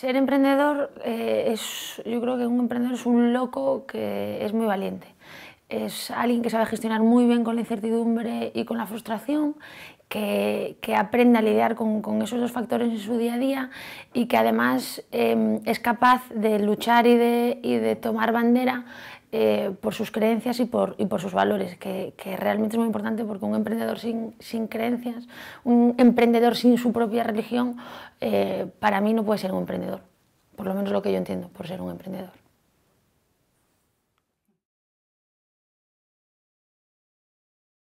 Ser emprendedor eh, es, yo creo que un emprendedor es un loco que es muy valiente es alguien que sabe gestionar muy bien con la incertidumbre y con la frustración, que, que aprende a lidiar con, esos dos factores en su día a día y que además em, es capaz de luchar y de, tomar bandera eh, por sus creencias y por, por sus valores, que, realmente es muy importante porque un emprendedor sin, sin creencias, un emprendedor sin su propia religión, eh, para mí no puede ser un emprendedor, por lo menos lo que yo entiendo por ser un emprendedor.